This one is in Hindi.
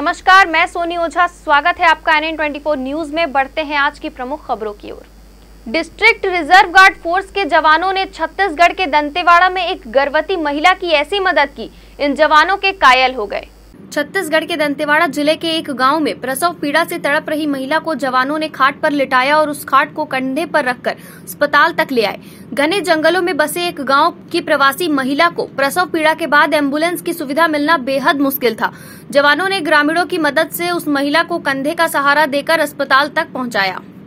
नमस्कार मैं सोनी ओझा स्वागत है आपका एन ट्वेंटी न्यूज में बढ़ते हैं आज की प्रमुख खबरों की ओर डिस्ट्रिक्ट रिजर्व गार्ड फोर्स के जवानों ने छत्तीसगढ़ के दंतेवाड़ा में एक गर्भवती महिला की ऐसी मदद की इन जवानों के कायल हो गए छत्तीसगढ़ के दंतेवाड़ा जिले के एक गांव में प्रसव पीड़ा से तड़प रही महिला को जवानों ने खाट पर लिटाया और उस खाट को कंधे पर रखकर अस्पताल तक ले आए घने जंगलों में बसे एक गांव की प्रवासी महिला को प्रसव पीड़ा के बाद एम्बुलेंस की सुविधा मिलना बेहद मुश्किल था जवानों ने ग्रामीणों की मदद से उस महिला को कंधे का सहारा देकर अस्पताल तक पहुँचाया